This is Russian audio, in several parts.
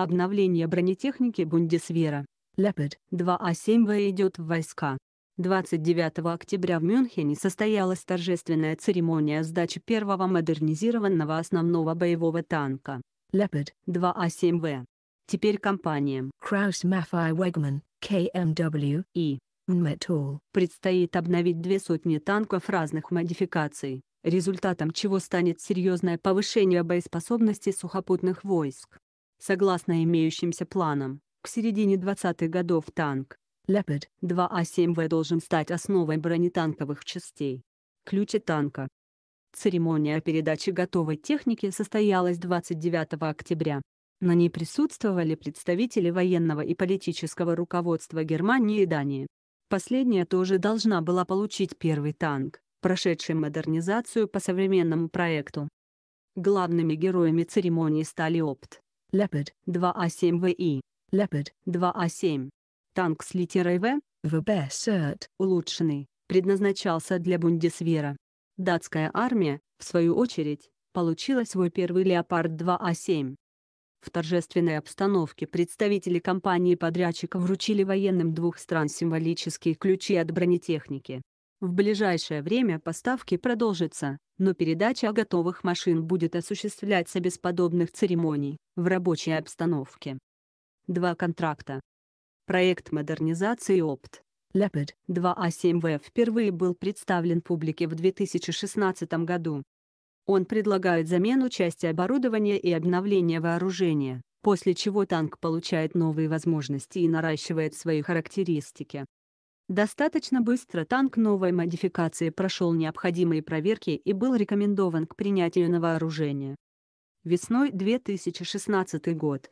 Обновление бронетехники Бундесвера. Leopard 2А7В идет в войска. 29 октября в Мюнхене состоялась торжественная церемония сдачи первого модернизированного основного боевого танка Leopard 2А7В. А Теперь компаниям Kraus Maffei Wegman KMW и Metal предстоит обновить две сотни танков разных модификаций, результатом чего станет серьезное повышение боеспособности сухопутных войск. Согласно имеющимся планам, к середине 20-х годов танк Leopard 2А7В а должен стать основой бронетанковых частей. Ключи танка. Церемония передачи готовой техники состоялась 29 октября. На ней присутствовали представители военного и политического руководства Германии и Дании. Последняя тоже должна была получить первый танк, прошедший модернизацию по современному проекту. Главными героями церемонии стали Опт, Leopard 2А7ВИ, Leopard 2А7. Танк с литерой В, ВБ СЭРТ, улучшенный, предназначался для Бундесвера. Датская армия, в свою очередь, получила свой первый «Леопард 2А7». А в торжественной обстановке представители компании-подрядчика вручили военным двух стран символические ключи от бронетехники. В ближайшее время поставки продолжатся, но передача готовых машин будет осуществляться без подобных церемоний, в рабочей обстановке. Два контракта. Проект модернизации ОПТ Leopard 2A7V а впервые был представлен публике в 2016 году. Он предлагает замену части оборудования и обновление вооружения, после чего танк получает новые возможности и наращивает свои характеристики. Достаточно быстро танк новой модификации прошел необходимые проверки и был рекомендован к принятию на вооружение. Весной 2016 год.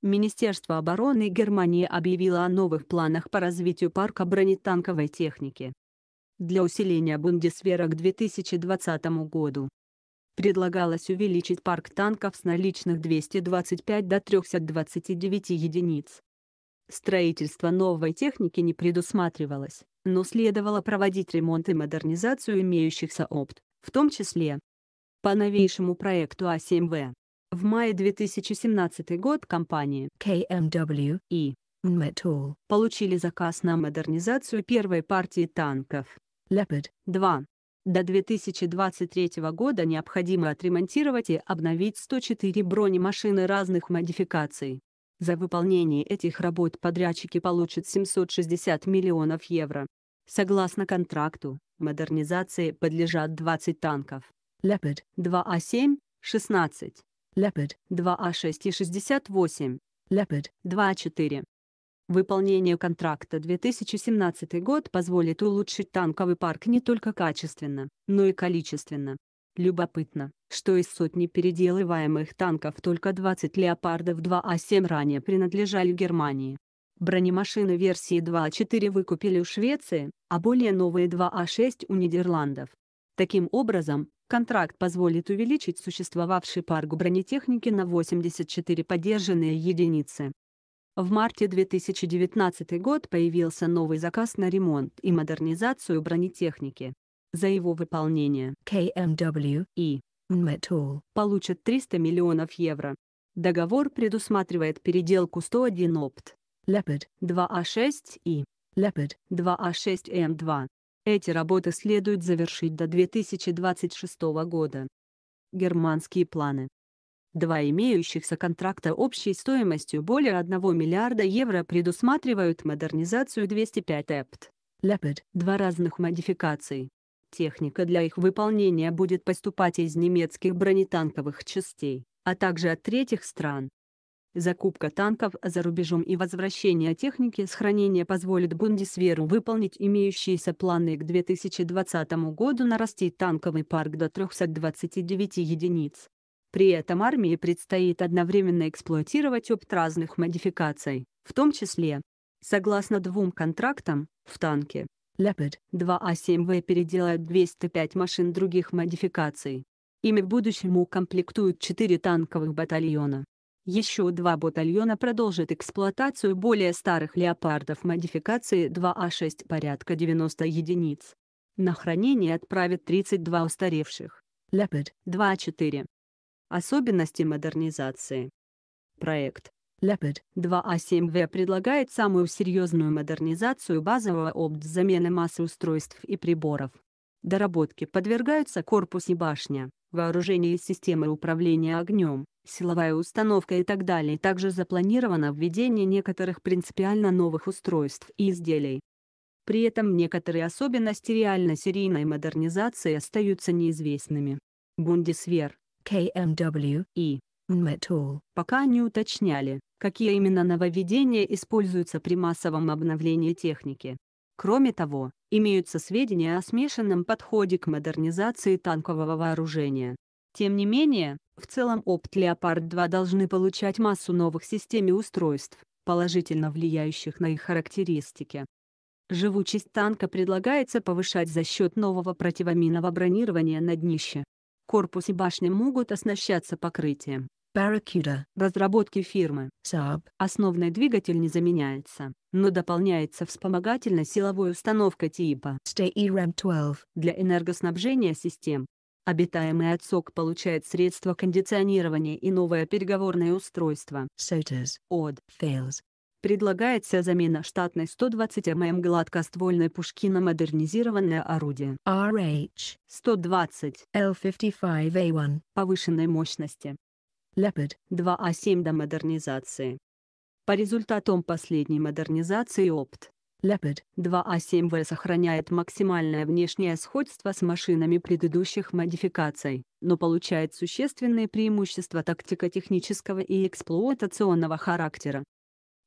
Министерство обороны Германии объявило о новых планах по развитию парка бронетанковой техники для усиления Бундесвера к 2020 году. Предлагалось увеличить парк танков с наличных 225 до 329 единиц. Строительство новой техники не предусматривалось, но следовало проводить ремонт и модернизацию имеющихся опт, в том числе по новейшему проекту А7В. В мае 2017 год компании KMW и Metal получили заказ на модернизацию первой партии танков Leopard 2. До 2023 года необходимо отремонтировать и обновить 104 бронемашины разных модификаций. За выполнение этих работ подрядчики получат 760 миллионов евро. Согласно контракту, модернизации подлежат 20 танков. Leopard 2А7, 16. А Leopard 2А6 а и 68. Leopard 2А4. А выполнение контракта 2017 год позволит улучшить танковый парк не только качественно, но и количественно. Любопытно, что из сотни переделываемых танков только 20 «Леопардов 2А7» а ранее принадлежали Германии. Бронемашины версии 2А4 а выкупили у Швеции, а более новые 2А6 а у Нидерландов. Таким образом, контракт позволит увеличить существовавший парк бронетехники на 84 поддержанные единицы. В марте 2019 год появился новый заказ на ремонт и модернизацию бронетехники за его выполнение KMW и Metal получат 300 миллионов евро. Договор предусматривает переделку 101 опт Leopard 2А6 а и Leopard 2А6М2. А Эти работы следует завершить до 2026 года. Германские планы. Два имеющихся контракта общей стоимостью более 1 миллиарда евро предусматривают модернизацию 205 ЭПТ. Leopard. Два разных модификаций. Техника для их выполнения будет поступать из немецких бронетанковых частей, а также от третьих стран. Закупка танков за рубежом и возвращение техники с хранения позволит Бундесверу выполнить имеющиеся планы к 2020 году нарастить танковый парк до 329 единиц. При этом армии предстоит одновременно эксплуатировать опыт разных модификаций, в том числе, согласно двум контрактам, в танке Leopard 2A7V переделают 205 машин других модификаций. Ими в будущем укомплектуют 4 танковых батальона. Еще два батальона продолжат эксплуатацию более старых леопардов модификации 2А6 а порядка 90 единиц. На хранение отправят 32 устаревших. Leopard 2А4. А Особенности модернизации. Проект Leopard 2A7V а предлагает самую серьезную модернизацию базового опт заменой массы устройств и приборов. Доработки подвергаются корпус и башня, вооружение и системы управления огнем, силовая установка и так далее. Также запланировано введение некоторых принципиально новых устройств и изделий. При этом некоторые особенности реально серийной модернизации остаются неизвестными. Бундесвер, КМВ и Metal пока не уточняли какие именно нововведения используются при массовом обновлении техники. Кроме того, имеются сведения о смешанном подходе к модернизации танкового вооружения. Тем не менее, в целом опт «Леопард-2» должны получать массу новых систем и устройств, положительно влияющих на их характеристики. Живучесть танка предлагается повышать за счет нового противоминного бронирования на днище. Корпус и башня могут оснащаться покрытием, Barracuda разработки фирмы Saab. Основной двигатель не заменяется, но дополняется вспомогательной силовой установкой типа STE-RAM12 для энергоснабжения систем. Обитаемый отсек получает средства кондиционирования и новое переговорное устройство. SOTAS. Od. Fails. Предлагается замена штатной 120 мм гладкоствольной пушки на модернизированное орудие RH 120 L55A1 повышенной мощности. Leopard 2A7 а до модернизации. По результатам последней модернизации опт Leopard 2 a 7 в сохраняет максимальное внешнее сходство с машинами предыдущих модификаций, но получает существенные преимущества тактико-технического и эксплуатационного характера.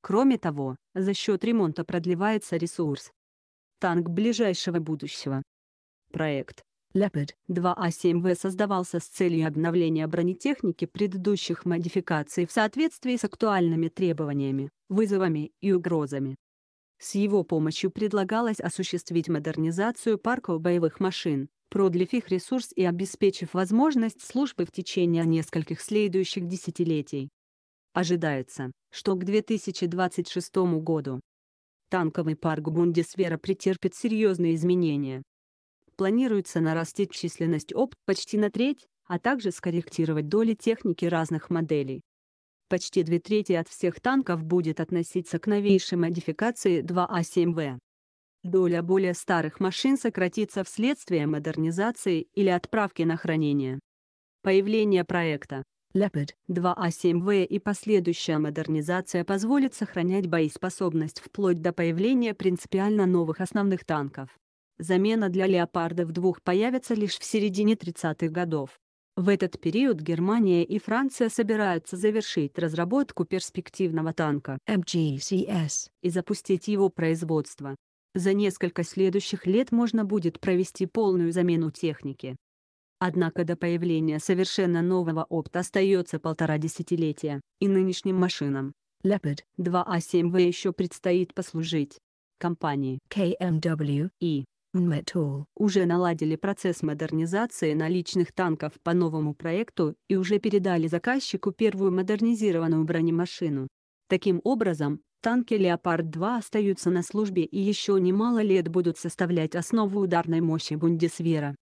Кроме того, за счет ремонта продлевается ресурс. Танк ближайшего будущего. Проект Leopard 2А7В а создавался с целью обновления бронетехники предыдущих модификаций в соответствии с актуальными требованиями, вызовами и угрозами. С его помощью предлагалось осуществить модернизацию парков боевых машин, продлив их ресурс и обеспечив возможность службы в течение нескольких следующих десятилетий. Ожидается, что к 2026 году танковый парк Бундесвера претерпит серьезные изменения планируется нарастить численность опт почти на треть, а также скорректировать доли техники разных моделей. Почти две трети от всех танков будет относиться к новейшей модификации 2А7В. А Доля более старых машин сократится вследствие модернизации или отправки на хранение. Появление проекта Leopard 2А7В а и последующая модернизация позволит сохранять боеспособность вплоть до появления принципиально новых основных танков замена для леопардов двух появится лишь в середине 30-х годов. В этот период Германия и Франция собираются завершить разработку перспективного танка MGCS и запустить его производство. За несколько следующих лет можно будет провести полную замену техники. Однако до появления совершенно нового опта остается полтора десятилетия, и нынешним машинам Leopard 2A7V а еще предстоит послужить компании KMW и Metal. уже наладили процесс модернизации наличных танков по новому проекту и уже передали заказчику первую модернизированную бронемашину. Таким образом, танки «Леопард-2» остаются на службе и еще немало лет будут составлять основу ударной мощи Бундесвера.